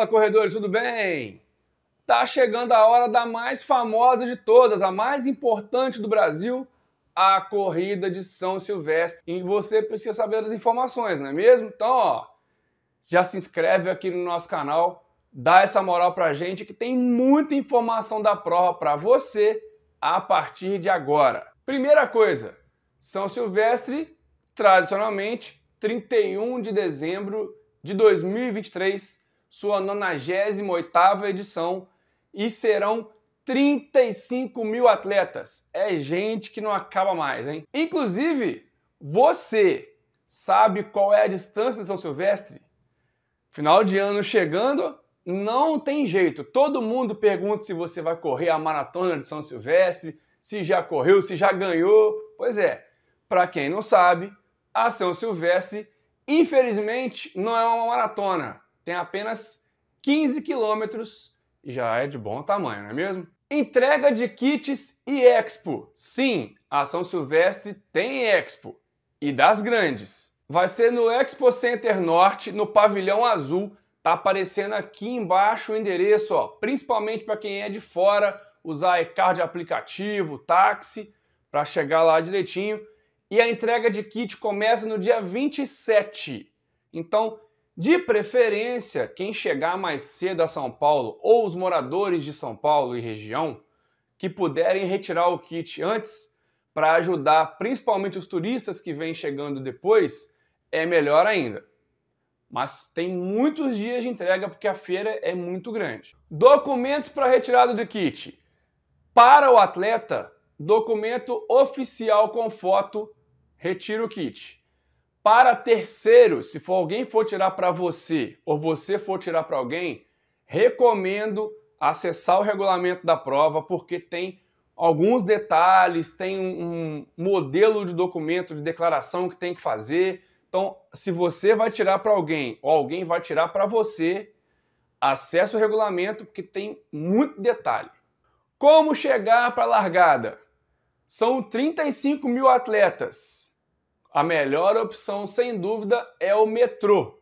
Fala, corredores, tudo bem? Tá chegando a hora da mais famosa de todas, a mais importante do Brasil, a corrida de São Silvestre. E você precisa saber das informações, não é mesmo? Então, ó, já se inscreve aqui no nosso canal, dá essa moral pra gente que tem muita informação da prova para você a partir de agora. Primeira coisa, São Silvestre, tradicionalmente, 31 de dezembro de 2023 sua 98ª edição e serão 35 mil atletas. É gente que não acaba mais, hein? Inclusive, você sabe qual é a distância de São Silvestre? Final de ano chegando, não tem jeito. Todo mundo pergunta se você vai correr a maratona de São Silvestre, se já correu, se já ganhou. Pois é, para quem não sabe, a São Silvestre, infelizmente, não é uma maratona tem apenas 15 quilômetros e já é de bom tamanho, não é mesmo? Entrega de kits e expo. Sim, a São Silvestre tem expo e das grandes. Vai ser no Expo Center Norte, no pavilhão azul. Tá aparecendo aqui embaixo o endereço, ó, principalmente para quem é de fora, usar e-card aplicativo, táxi, para chegar lá direitinho. E a entrega de kit começa no dia 27. Então, de preferência, quem chegar mais cedo a São Paulo ou os moradores de São Paulo e região que puderem retirar o kit antes para ajudar principalmente os turistas que vêm chegando depois, é melhor ainda. Mas tem muitos dias de entrega porque a feira é muito grande. Documentos para retirada do kit. Para o atleta, documento oficial com foto, retira o kit para terceiro, se for alguém for tirar para você ou você for tirar para alguém, recomendo acessar o regulamento da prova porque tem alguns detalhes, tem um modelo de documento de declaração que tem que fazer. Então, se você vai tirar para alguém ou alguém vai tirar para você, acesse o regulamento porque tem muito detalhe. Como chegar para a largada? São 35 mil atletas a melhor opção, sem dúvida, é o metrô.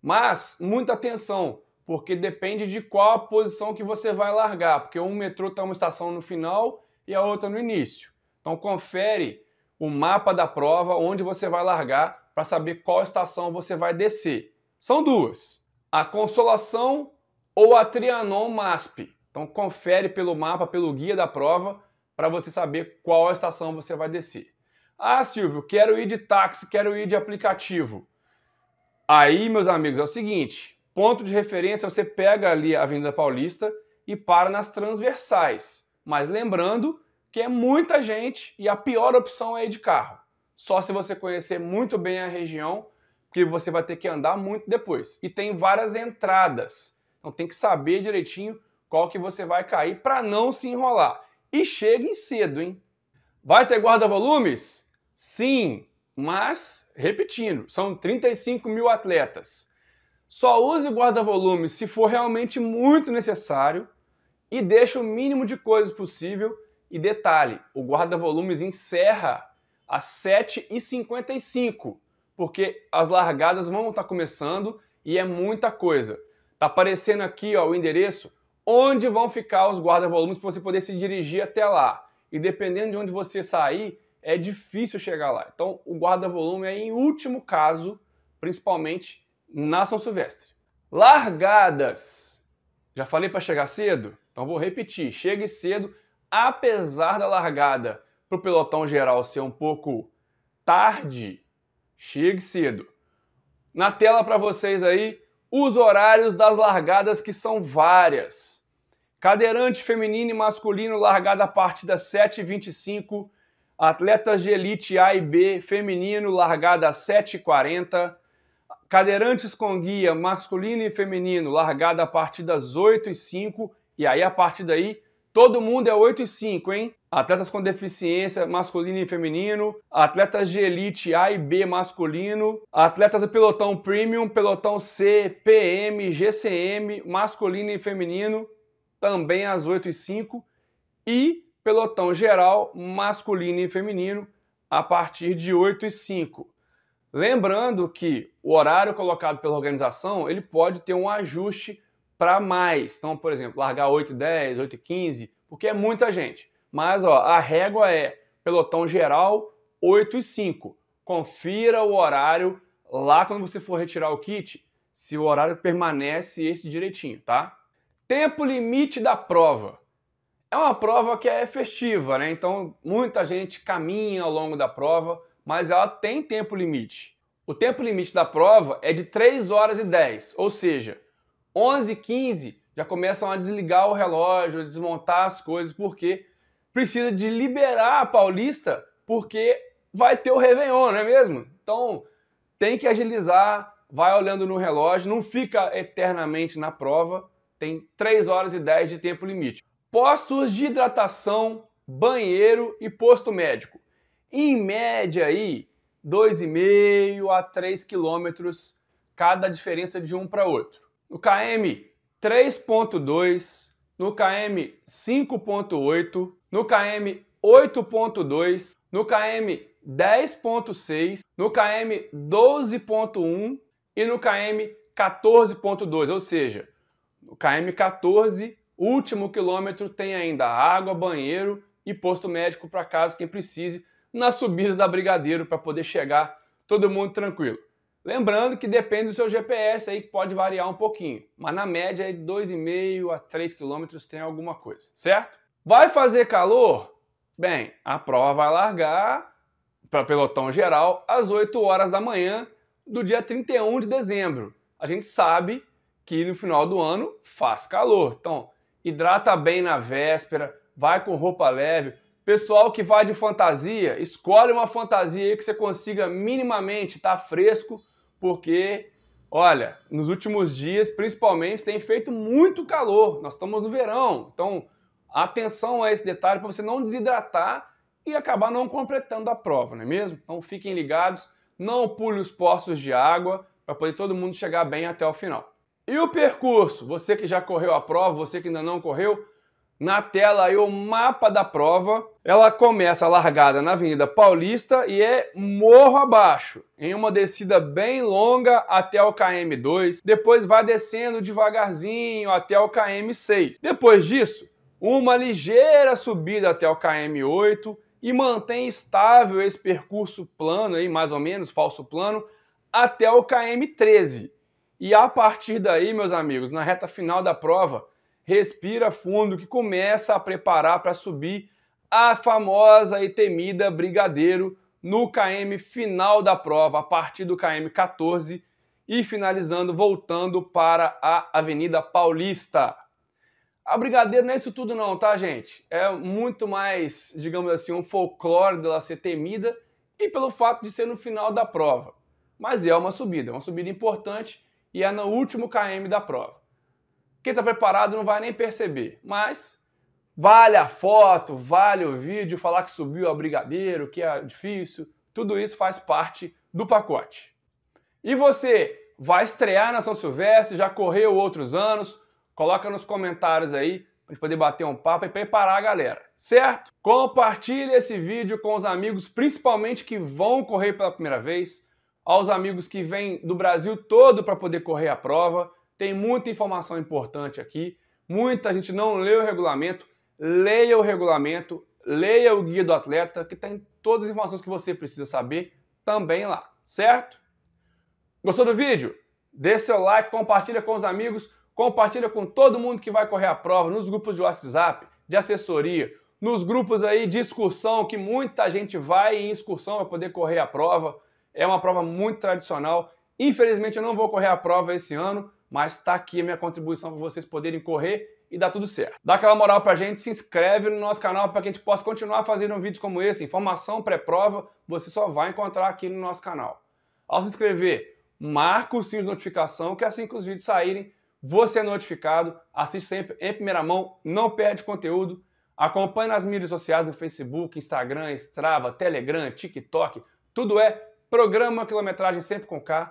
Mas muita atenção, porque depende de qual a posição que você vai largar, porque um metrô está uma estação no final e a outra no início. Então confere o mapa da prova onde você vai largar para saber qual estação você vai descer. São duas: a Consolação ou a Trianon MASP. Então confere pelo mapa, pelo guia da prova, para você saber qual estação você vai descer. Ah, Silvio, quero ir de táxi, quero ir de aplicativo. Aí, meus amigos, é o seguinte: ponto de referência, você pega ali a Avenida Paulista e para nas transversais. Mas lembrando que é muita gente e a pior opção é ir de carro. Só se você conhecer muito bem a região, porque você vai ter que andar muito depois. E tem várias entradas. Então tem que saber direitinho qual que você vai cair para não se enrolar. E chegue cedo, hein? Vai ter guarda-volumes? Sim, mas, repetindo, são 35 mil atletas. Só use guarda-volume se for realmente muito necessário e deixe o mínimo de coisas possível. E detalhe, o guarda-volumes encerra às 7h55, porque as largadas vão estar começando e é muita coisa. Tá aparecendo aqui ó, o endereço onde vão ficar os guarda-volumes para você poder se dirigir até lá. E dependendo de onde você sair, é difícil chegar lá. Então, o guarda-volume é em último caso, principalmente na São Silvestre. Largadas. Já falei para chegar cedo? Então vou repetir. Chegue cedo, apesar da largada para o pelotão geral ser um pouco tarde. Chegue cedo. Na tela para vocês aí, os horários das largadas que são várias. Cadeirante feminino e masculino, largada a partir das 7h25 Atletas de elite A e B, feminino, largada 7h40. Cadeirantes com guia masculino e feminino, largada a partir das 8 e 05 E aí, a partir daí, todo mundo é 8 h 05 hein? Atletas com deficiência masculino e feminino, atletas de elite A e B masculino, atletas do pelotão premium, pelotão C, PM, GCM, masculino e feminino, também às 8 h 05 E pelotão geral masculino e feminino a partir de 8 e 5. Lembrando que o horário colocado pela organização ele pode ter um ajuste para mais. Então, por exemplo, largar 8 e 10, 8 e 15, porque é muita gente. Mas ó, a régua é pelotão geral 8 e 5. Confira o horário lá quando você for retirar o kit, se o horário permanece esse direitinho, tá? Tempo limite da prova. É uma prova que é festiva, né? Então muita gente caminha ao longo da prova, mas ela tem tempo limite. O tempo limite da prova é de 3 horas e 10, ou seja, 11 e 15 já começam a desligar o relógio, desmontar as coisas, porque precisa de liberar a Paulista, porque vai ter o Réveillon, não é mesmo? Então tem que agilizar, vai olhando no relógio, não fica eternamente na prova, tem 3 horas e 10 de tempo limite postos de hidratação, banheiro e posto médico. Em média aí, 2,5 a 3 quilômetros cada diferença de um para outro. No KM 3.2, no KM 5.8, no KM 8.2, no KM 10.6, no KM 12.1 e no KM 14.2, ou seja, no KM 14 último quilômetro tem ainda água, banheiro e posto médico para caso quem precise na subida da Brigadeiro para poder chegar todo mundo tranquilo. Lembrando que depende do seu GPS aí pode variar um pouquinho, mas na média aí 2,5 a 3 quilômetros tem alguma coisa, certo? Vai fazer calor? Bem, a prova vai largar para pelotão geral às 8 horas da manhã do dia 31 de dezembro. A gente sabe que no final do ano faz calor. Então, hidrata bem na véspera, vai com roupa leve. Pessoal que vai de fantasia, escolhe uma fantasia aí que você consiga minimamente estar tá fresco, porque, olha, nos últimos dias, principalmente, tem feito muito calor. Nós estamos no verão, então atenção a esse detalhe para você não desidratar e acabar não completando a prova, não é mesmo? Então fiquem ligados, não pule os poços de água para poder todo mundo chegar bem até o final. E o percurso? Você que já correu a prova, você que ainda não correu, na tela aí o mapa da prova. Ela começa largada na Avenida Paulista e é morro abaixo, em uma descida bem longa até o KM2. Depois vai descendo devagarzinho até o KM6. Depois disso, uma ligeira subida até o KM8 e mantém estável esse percurso plano aí, mais ou menos, falso plano, até o KM13. E a partir daí, meus amigos, na reta final da prova, respira fundo que começa a preparar para subir a famosa e temida Brigadeiro no KM final da prova, a partir do KM 14 e finalizando voltando para a Avenida Paulista. A Brigadeiro não é isso tudo não, tá, gente? É muito mais, digamos assim, um folclore dela ser temida e pelo fato de ser no final da prova. Mas é uma subida, é uma subida importante e é no último KM da prova. Quem está preparado não vai nem perceber, mas vale a foto, vale o vídeo, falar que subiu a é brigadeiro, que é difícil, tudo isso faz parte do pacote. E você vai estrear na São Silvestre, já correu outros anos? Coloca nos comentários aí para poder bater um papo e preparar a galera, certo? Compartilhe esse vídeo com os amigos, principalmente que vão correr pela primeira vez aos amigos que vêm do Brasil todo para poder correr a prova. Tem muita informação importante aqui. Muita gente não lê o regulamento. Leia o regulamento, leia o guia do atleta, que tem todas as informações que você precisa saber também lá, certo? Gostou do vídeo? Dê seu like, compartilha com os amigos, compartilha com todo mundo que vai correr a prova, nos grupos de WhatsApp, de assessoria, nos grupos aí de excursão, que muita gente vai em excursão para poder correr a prova. É uma prova muito tradicional. Infelizmente eu não vou correr a prova esse ano, mas está aqui a minha contribuição para vocês poderem correr e dar tudo certo. Dá aquela moral para a gente, se inscreve no nosso canal para que a gente possa continuar fazendo vídeos como esse, informação pré-prova, você só vai encontrar aqui no nosso canal. Ao se inscrever, marca o sininho de notificação, que assim que os vídeos saírem, você é notificado, assiste sempre em primeira mão, não perde conteúdo, acompanhe nas mídias sociais no Facebook, Instagram, Strava, Telegram, TikTok, tudo é Programa Quilometragem sempre com K.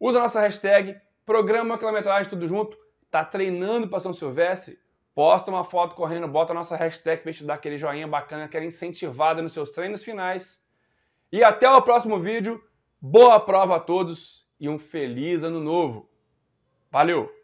Usa a nossa hashtag Programa Quilometragem tudo junto. Tá treinando para São Silvestre? Posta uma foto correndo, bota a nossa hashtag para te dar aquele joinha bacana, aquela incentivada nos seus treinos finais. E até o próximo vídeo. Boa prova a todos e um feliz ano novo. Valeu!